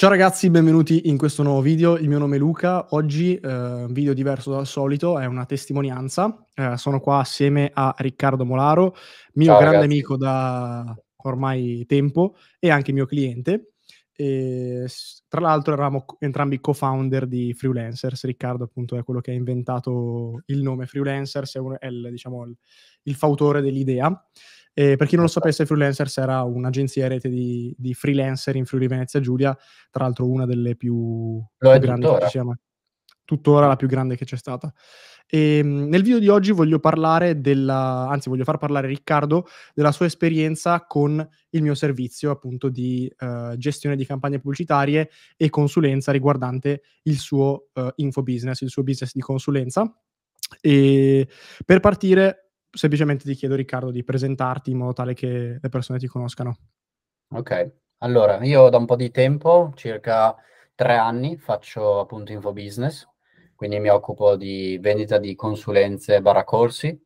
Ciao ragazzi, benvenuti in questo nuovo video. Il mio nome è Luca. Oggi eh, un video diverso dal solito, è una testimonianza. Eh, sono qua assieme a Riccardo Molaro, mio Ciao, grande ragazzi. amico da ormai tempo e anche mio cliente. E, tra l'altro eravamo entrambi co-founder di Freelancers. Riccardo appunto è quello che ha inventato il nome Freelancers, è, un, è il, diciamo, il, il fautore dell'idea. E per chi non lo esatto. sapesse, Freelancers era un'agenzia a rete di, di freelancer in Friuli Venezia Giulia, tra l'altro una delle più, più grandi tuttora. che siamo. Tuttora la più grande che c'è stata. E, ehm, nel video di oggi voglio parlare della, anzi voglio far parlare Riccardo della sua esperienza con il mio servizio appunto di uh, gestione di campagne pubblicitarie e consulenza riguardante il suo uh, eh, infobusiness, il suo business di consulenza. E per partire semplicemente ti chiedo Riccardo di presentarti in modo tale che le persone ti conoscano. Ok, allora io da un po' di tempo, circa tre anni, faccio appunto infobusiness, quindi mi occupo di vendita di consulenze barra corsi.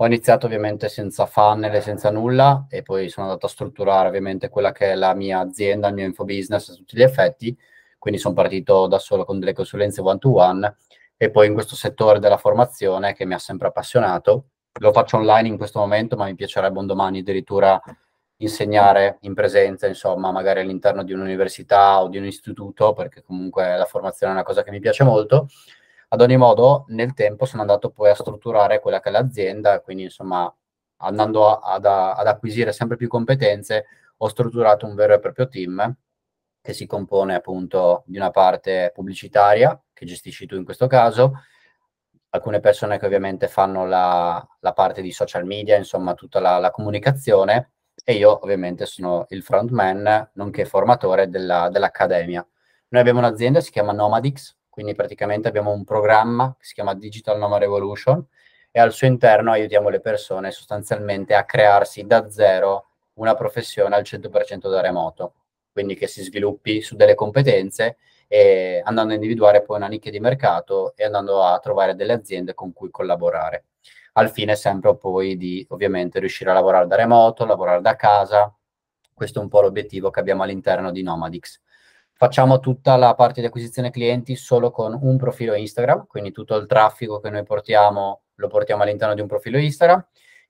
Ho iniziato ovviamente senza funnel, e senza nulla e poi sono andato a strutturare ovviamente quella che è la mia azienda, il mio infobusiness a tutti gli effetti, quindi sono partito da solo con delle consulenze one to one e poi in questo settore della formazione che mi ha sempre appassionato lo faccio online in questo momento, ma mi piacerebbe un domani addirittura insegnare in presenza, insomma, magari all'interno di un'università o di un istituto, perché comunque la formazione è una cosa che mi piace molto. Ad ogni modo, nel tempo sono andato poi a strutturare quella che è l'azienda, quindi insomma, andando a, ad, ad acquisire sempre più competenze, ho strutturato un vero e proprio team che si compone appunto di una parte pubblicitaria, che gestisci tu in questo caso, alcune persone che ovviamente fanno la, la parte di social media, insomma tutta la, la, comunicazione e io ovviamente sono il frontman nonché formatore della, dell'Accademia. Noi abbiamo un'azienda che si chiama Nomadix, quindi praticamente abbiamo un programma che si chiama Digital Nomad Revolution e al suo interno aiutiamo le persone sostanzialmente a crearsi da zero una professione al 100% da remoto, quindi che si sviluppi su delle competenze eh, andando a individuare poi una nicchia di mercato e andando a trovare delle aziende con cui collaborare, al fine sempre poi di ovviamente riuscire a lavorare da remoto, lavorare da casa. Questo è un po' l'obiettivo che abbiamo all'interno di Nomadix facciamo tutta la parte di acquisizione clienti solo con un profilo Instagram, quindi tutto il traffico che noi portiamo lo portiamo all'interno di un profilo Instagram.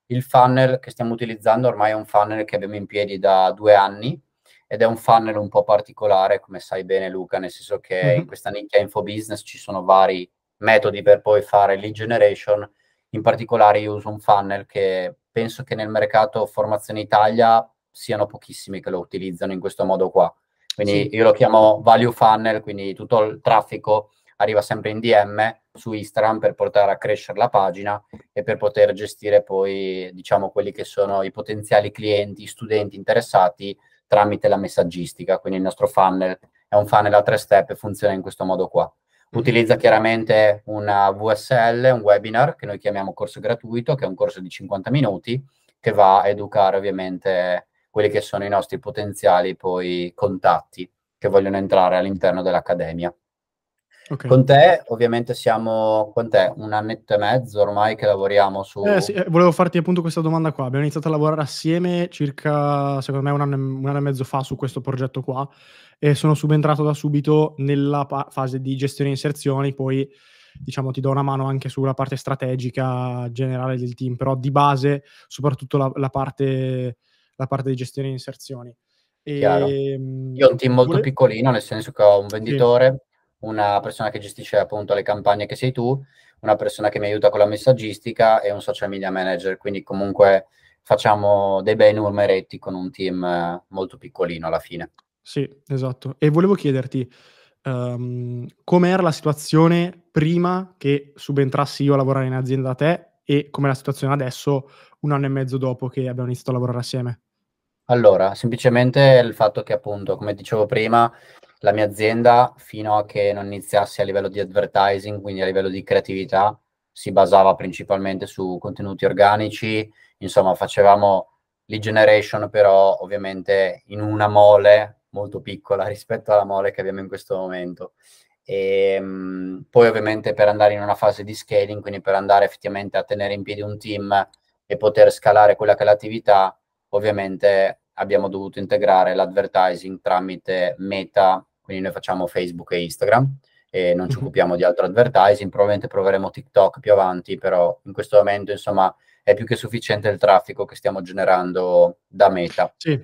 Il funnel che stiamo utilizzando ormai è un funnel che abbiamo in piedi da due anni, ed è un funnel un po' particolare, come sai bene Luca, nel senso che mm-hmm. in questa nicchia info business ci sono vari metodi per poi fare lead generation. In particolare io uso un funnel che penso che nel mercato formazione Italia siano pochissimi che lo utilizzano in questo modo qua. Quindi sì. io lo chiamo value funnel, quindi tutto il traffico arriva sempre in DM su Instagram per portare a crescere la pagina e per poter gestire poi, diciamo, quelli che sono i potenziali clienti, studenti interessati tramite la messaggistica, quindi il nostro funnel è un funnel a tre step e funziona in questo modo qua. Mhm. Utilizza chiaramente una VSL, un webinar che noi chiamiamo corso gratuito, che è un corso di 50 minuti che va a educare ovviamente quelli che sono i nostri potenziali poi contatti che vogliono entrare all'interno dell'accademia. Okay. Con te ovviamente siamo con te un annetto e mezzo ormai che lavoriamo su... Eh, sì, eh, volevo farti appunto questa domanda qua. Abbiamo iniziato a lavorare assieme circa, secondo me, un anno, un anno e mezzo fa su questo progetto qua e sono subentrato da subito nella pa- fase di gestione e inserzioni, poi diciamo ti do una mano anche sulla parte strategica generale del team, però di base soprattutto la, la, parte, la parte, di gestione e inserzioni. E, ehm, Io ho un team molto pure... piccolino, nel senso che ho un venditore. Sì una persona che gestisce appunto le campagne che sei tu, una persona che mi aiuta con la messaggistica e un social media manager, quindi comunque facciamo dei bei numeretti con un team eh, molto piccolino alla fine. Sì, esatto. E volevo chiederti um, com'era la situazione prima che subentrassi io a lavorare in azienda da te e com'è la situazione adesso, un anno e mezzo dopo che abbiamo iniziato a lavorare assieme? Allora, semplicemente il fatto che appunto, come dicevo prima, la mia azienda fino a che non iniziassi a livello di advertising, quindi a livello di creatività, si basava principalmente su contenuti organici, insomma facevamo lead generation però ovviamente in una mole molto piccola rispetto alla mole che abbiamo in questo momento. E, ehm, mh, poi ovviamente per andare in una fase di scaling, quindi per andare effettivamente a tenere in piedi un team e poter scalare quella che è l'attività, ovviamente abbiamo dovuto integrare l'advertising tramite meta quindi noi facciamo Facebook e Instagram e non ci mhm. occupiamo di altro advertising, probabilmente proveremo TikTok più avanti, però in questo momento insomma è più che sufficiente il traffico che stiamo generando da meta. Sì.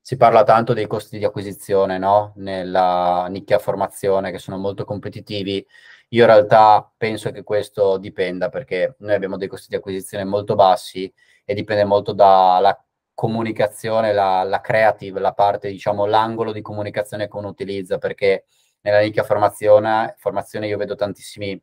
Si parla tanto dei costi di acquisizione no? nella nicchia formazione che sono molto competitivi. Io in realtà penso che questo dipenda perché noi abbiamo dei costi di acquisizione molto bassi e dipende molto dalla comunicazione, la, la creative, la parte, diciamo, l'angolo di comunicazione che uno utilizza, perché nella nicchia formazione, formazione io vedo tantissimi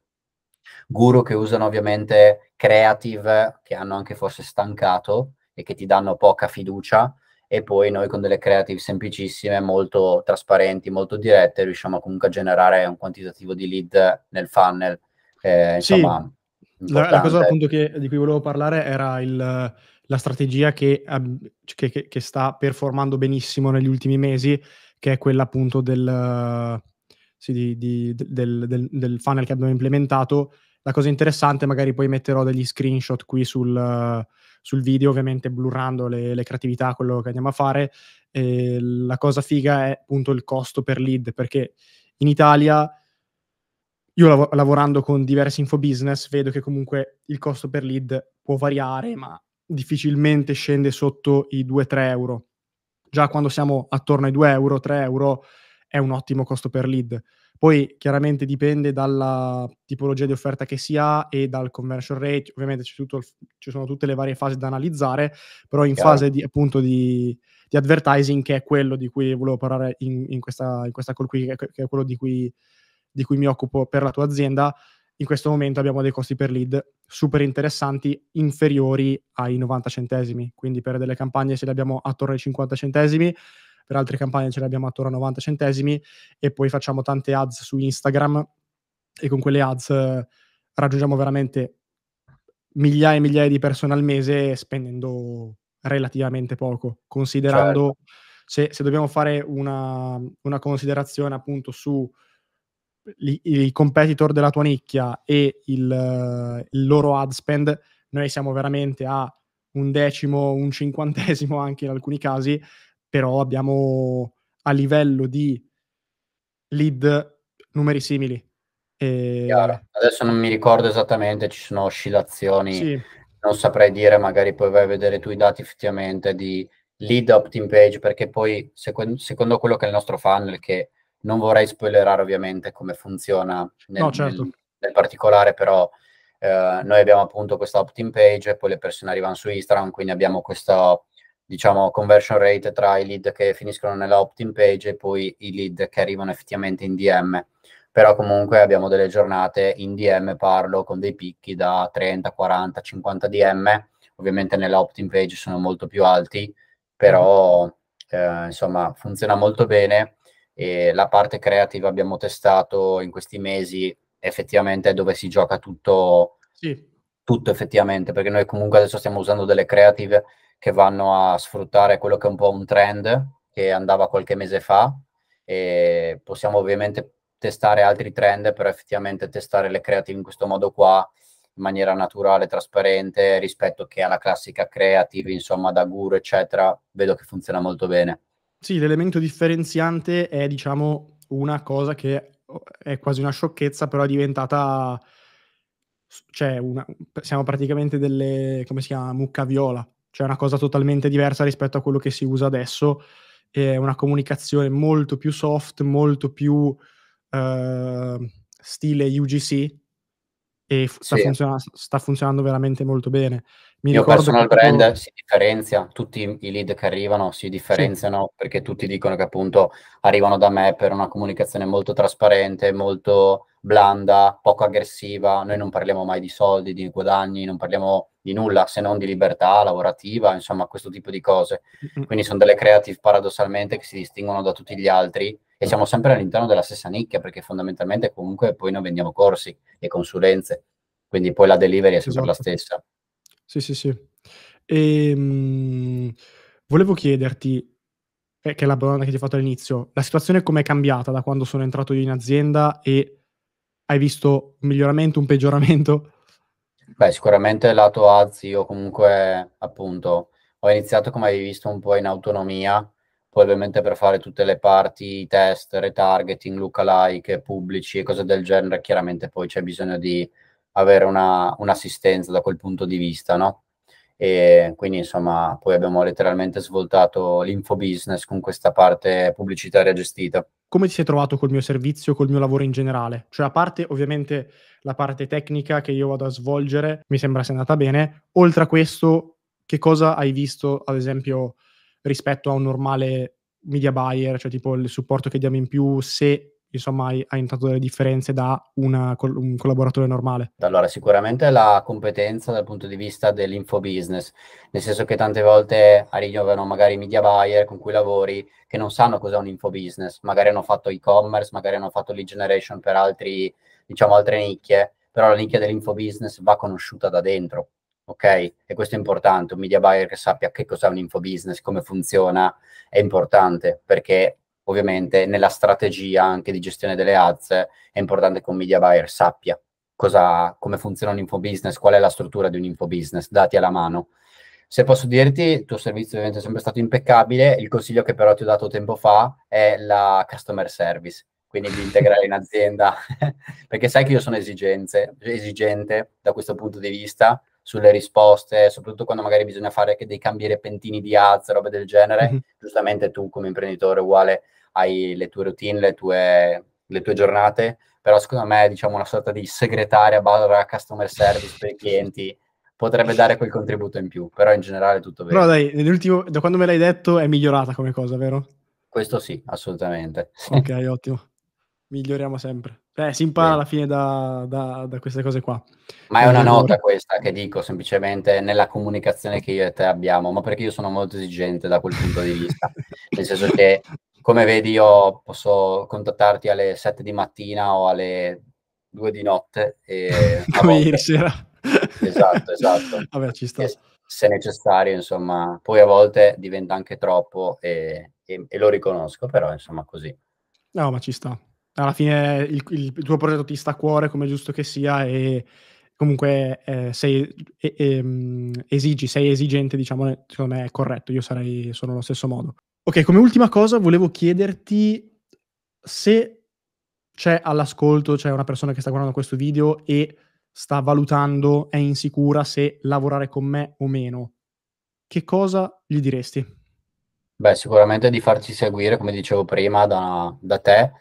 guru che usano ovviamente creative che hanno anche forse stancato e che ti danno poca fiducia e poi noi con delle creative semplicissime, molto trasparenti, molto dirette, riusciamo comunque a generare un quantitativo di lead nel funnel. Eh, insomma, sì. la, la, cosa appunto che, di cui volevo parlare era il la strategia ehm, che, che, che, sta performando benissimo negli ultimi mesi, che è quella appunto del, sì, di, di, del, del, del funnel che abbiamo implementato. La cosa interessante, magari poi metterò degli screenshot qui sul, sul video, ovviamente blurrando le, le, creatività, quello che andiamo a fare. E la cosa figa è appunto il costo per lead, perché in Italia io lav- lavorando con diversi infobusiness vedo che comunque il costo per lead può variare, ma difficilmente scende sotto i 2-3 euro. Già quando siamo attorno ai 2 euro, 3 euro è un ottimo costo per lead. Poi chiaramente dipende dalla tipologia di offerta che si ha e dal conversion rate, ovviamente tutto, ci sono tutte le varie fasi da analizzare, però in Chiaro. fase di, appunto di, di, advertising, che è quello di cui volevo parlare in, in questa, in questa call qui, che è quello di cui, di cui mi occupo per la tua azienda, in questo momento abbiamo dei costi per lead super interessanti, inferiori ai 90 centesimi. Quindi per delle campagne ce le abbiamo attorno ai 50 centesimi, per altre campagne ce le abbiamo attorno a 90 centesimi e poi facciamo tante ads su Instagram e con quelle ads eh, raggiungiamo veramente migliaia e migliaia di persone al mese spendendo relativamente poco, considerando certo. se, se, dobbiamo fare una, una considerazione appunto su i, i competitor della tua nicchia e il, il loro ad spend, noi siamo veramente a un decimo, un cinquantesimo anche in alcuni casi, però abbiamo a livello di lead numeri simili. E... Adesso non mi ricordo esattamente, ci sono oscillazioni, sì. non saprei dire, magari poi vai a vedere tu i dati effettivamente di lead opt-in page, perché poi secondo, secondo quello che è il nostro funnel, che non vorrei spoilerare ovviamente come funziona nel, no, certo. nel, nel particolare, però eh, noi abbiamo appunto questa opt-in page e poi le persone arrivano su Instagram, quindi abbiamo questa diciamo conversion rate tra i lead che finiscono nella opt-in page e poi i lead che arrivano effettivamente in DM. Però comunque abbiamo delle giornate in DM, parlo con dei picchi da 30, 40, 50 DM. Ovviamente nella opt-in page sono molto più alti, però mhm. eh, insomma funziona molto bene e la parte creativa abbiamo testato in questi mesi effettivamente è dove si gioca tutto, sì. tutto effettivamente, perché noi comunque adesso stiamo usando delle creative che vanno a sfruttare quello che è un po' un trend che andava qualche mese fa e possiamo ovviamente testare altri trend, però effettivamente testare le creative in questo modo qua in maniera naturale, trasparente, rispetto che alla classica creative, insomma, da guru, eccetera, vedo che funziona molto bene. Sì, l'elemento differenziante è, diciamo, una cosa che oh, è quasi una sciocchezza, però è diventata... Cioè, una, siamo praticamente delle... come si chiama? Mucca viola. Cioè, una cosa totalmente diversa rispetto a quello che si usa adesso. È una comunicazione molto più soft, molto più... Uh, stile UGC e sta, sì. funziona- sta, funzionando veramente molto bene. Mi Mio personal brand proprio... si differenzia, tutti i lead che arrivano si differenziano sì. perché tutti dicono che appunto arrivano da me per una comunicazione molto trasparente, molto blanda, poco aggressiva. Noi non parliamo mai di soldi, di guadagni, non parliamo di nulla se non di libertà lavorativa, insomma questo tipo di cose. Mm-hmm. Quindi sono delle creative paradossalmente che si distinguono da tutti gli altri e siamo sempre all'interno della stessa nicchia perché fondamentalmente comunque poi noi vendiamo corsi e consulenze, quindi poi la delivery è sempre esatto. la stessa. Sì, sì, sì. Ehm, volevo chiederti, eh, che è la domanda che ti ho fatto all'inizio, la situazione com'è cambiata da quando sono entrato io in azienda e hai visto un miglioramento, un peggioramento? Beh, sicuramente lato Azzi o comunque appunto ho iniziato come hai visto un po' in autonomia, poi ovviamente per fare tutte le parti, test, retargeting, lookalike, pubblici e cose del genere, chiaramente poi c'è bisogno di avere una, un'assistenza da quel punto di vista, no? E quindi insomma poi abbiamo letteralmente svoltato l'info business con questa parte pubblicitaria gestita. Come ti sei trovato col mio servizio, col mio lavoro in generale? Cioè a parte ovviamente la parte tecnica che io vado a svolgere, mi sembra sia andata bene, oltre a questo che cosa hai visto ad esempio rispetto a un normale media buyer, cioè tipo il supporto che diamo in più se insomma, hai, hai notato delle differenze da una, un collaboratore normale? Allora, sicuramente la competenza dal punto di vista dell'infobusiness, nel senso che tante volte arrivano magari media buyer con cui lavori che non sanno cos'è un infobusiness, magari hanno fatto e-commerce, magari hanno fatto lead generation per altri, diciamo, altre nicchie, però la nicchia dell'infobusiness va conosciuta da dentro. Ok, e questo è importante, un media buyer che sappia che cos'è un infobusiness, come funziona, è importante perché ovviamente nella strategia anche di gestione delle ads è importante che un media buyer sappia cosa, come funziona un info business, qual è la struttura di un info business, dati alla mano. Se posso dirti, il tuo servizio ovviamente è sempre stato impeccabile, il consiglio che però ti ho dato tempo fa è la customer service, quindi di integrare in azienda, perché sai che io sono esigenze, esigente da questo punto di vista, sulle risposte, soprattutto quando magari bisogna fare anche dei cambi repentini di alza, roba del genere, mm-hmm. giustamente tu come imprenditore uguale hai le tue routine, le tue, le tue giornate, però secondo me diciamo una sorta di segretaria barra customer service per i clienti potrebbe dare quel contributo in più, però in generale è tutto vero. Però dai, da quando me l'hai detto è migliorata come cosa, vero? Questo sì, assolutamente. Ok, ottimo miglioriamo sempre. Eh, si impara sì. alla fine da, da, da, queste cose qua. Ma è una allora... nota questa che dico semplicemente nella comunicazione che io e te abbiamo, ma perché io sono molto esigente da quel punto di vista. Nel senso che, come vedi, io posso contattarti alle 7 di mattina o alle 2 di notte. E come ieri sera. Esatto, esatto. Vabbè, ci sta. se necessario, insomma. Poi a volte diventa anche troppo e, e, e lo riconosco, però insomma così. No, ma ci sta, alla fine il, il, tuo progetto ti sta a cuore come giusto che sia e comunque eh, sei, eh, esigi, sei esigente, diciamo, secondo me è corretto, io sarei sono allo stesso modo. Ok, come ultima cosa volevo chiederti se c'è all'ascolto, c'è una persona che sta guardando questo video e sta valutando, è insicura se lavorare con me o meno, che cosa gli diresti? Beh, sicuramente di farci seguire, come dicevo prima, da, da te,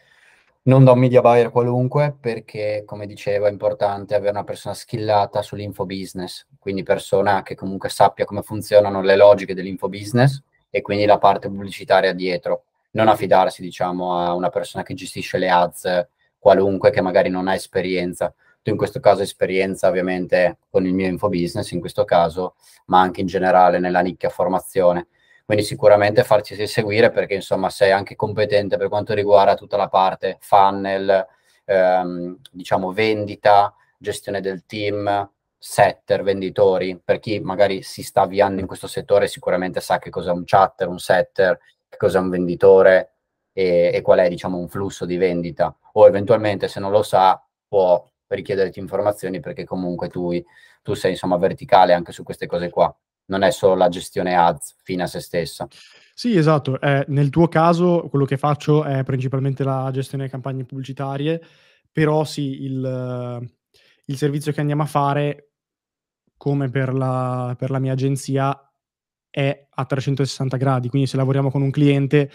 non da un media buyer qualunque perché, come dicevo, è importante avere una persona skillata sull'infobusiness, quindi persona che comunque sappia come funzionano le logiche dell'infobusiness e quindi la parte pubblicitaria dietro. Non affidarsi, diciamo, a una persona che gestisce le ads qualunque che magari non ha esperienza. Tu in questo caso esperienza ovviamente con il mio infobusiness in questo caso, ma anche in generale nella nicchia formazione quindi sicuramente farci seguire perché insomma sei anche competente per quanto riguarda tutta la parte funnel, ehm, diciamo vendita, gestione del team, setter, venditori, per chi magari si sta avviando in questo settore sicuramente sa che cos'è un chatter, un setter, che cos'è un venditore e, e qual è diciamo un flusso di vendita o eventualmente se non lo sa può richiederti informazioni perché comunque tu, tu sei insomma verticale anche su queste cose qua non è solo la gestione ads fine a se stessa. Sì, esatto. Eh, nel tuo caso quello che faccio è principalmente la gestione delle campagne pubblicitarie, però sì, il, il servizio che andiamo a fare, come per la, per la mia agenzia, è a 360 gradi. Quindi se lavoriamo con un cliente,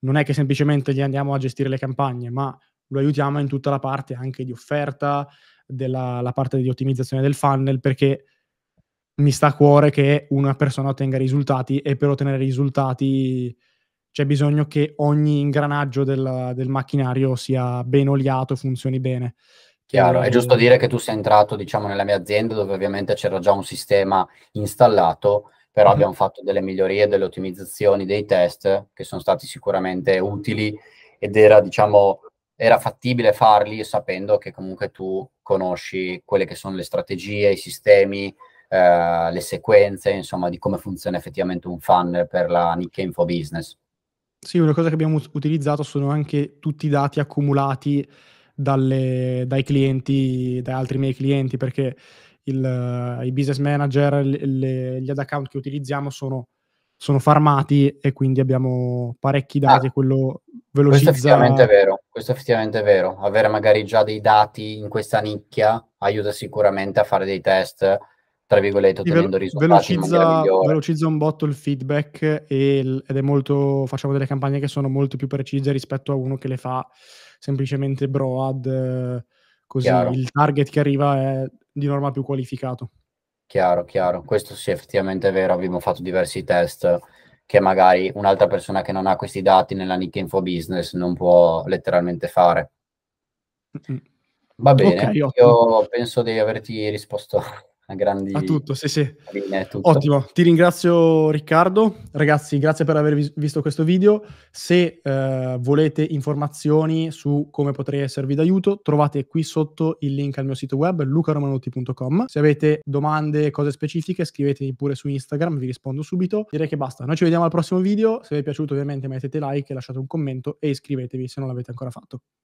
non è che semplicemente gli andiamo a gestire le campagne, ma lo aiutiamo in tutta la parte anche di offerta, della parte di ottimizzazione del funnel, perché mi sta a cuore che una persona ottenga risultati e per ottenere risultati c'è bisogno che ogni ingranaggio del, del macchinario sia ben oliato e funzioni bene. Chiaro, è ehm, giusto dire che tu sei entrato, diciamo, nella mia azienda dove ovviamente c'era già un sistema installato, però mm-hmm. abbiamo fatto delle migliorie, delle ottimizzazioni, dei test che sono stati sicuramente utili ed era, diciamo, era fattibile farli sapendo che comunque tu conosci quelle che sono le strategie, i sistemi, eh, le sequenze, insomma, di come funziona effettivamente un funnel per la nicchia Info Business. Sì, una cosa che abbiamo utilizzato sono anche tutti i dati accumulati dalle, dai clienti, da altri miei clienti, perché il, i business manager, le, gli ad account che utilizziamo sono, sono farmati e quindi abbiamo parecchi dati ah, quello velocizza. Questo è vero, questo è effettivamente vero. Avere magari già dei dati in questa nicchia aiuta sicuramente a fare dei test tra virgolette, ottenendo velo- risultati velocizza, velocizza, un botto il feedback e, ed è molto, facciamo delle campagne che sono molto più precise rispetto a uno che le fa semplicemente broad, eh, così chiaro. il target che arriva è di norma più qualificato. Chiaro, chiaro, questo sì effettivamente è vero, abbiamo fatto diversi test che magari un'altra persona che non ha questi dati nella nicchia info business non può letteralmente fare. Va bene, okay, io penso di averti risposto a grandi a tutto, sì, sì. Linee, tutto. Ottimo, ti ringrazio Riccardo. Ragazzi, grazie per aver vis- visto questo video. Se eh, volete informazioni su come potrei esservi d'aiuto, trovate qui sotto il link al mio sito web lucaromanuti.com. Se avete domande, cose specifiche, scrivetemi pure su Instagram, vi rispondo subito. Direi che basta. Noi ci vediamo al prossimo video. Se vi è piaciuto, ovviamente mettete like, lasciate un commento e iscrivetevi se non l'avete ancora fatto.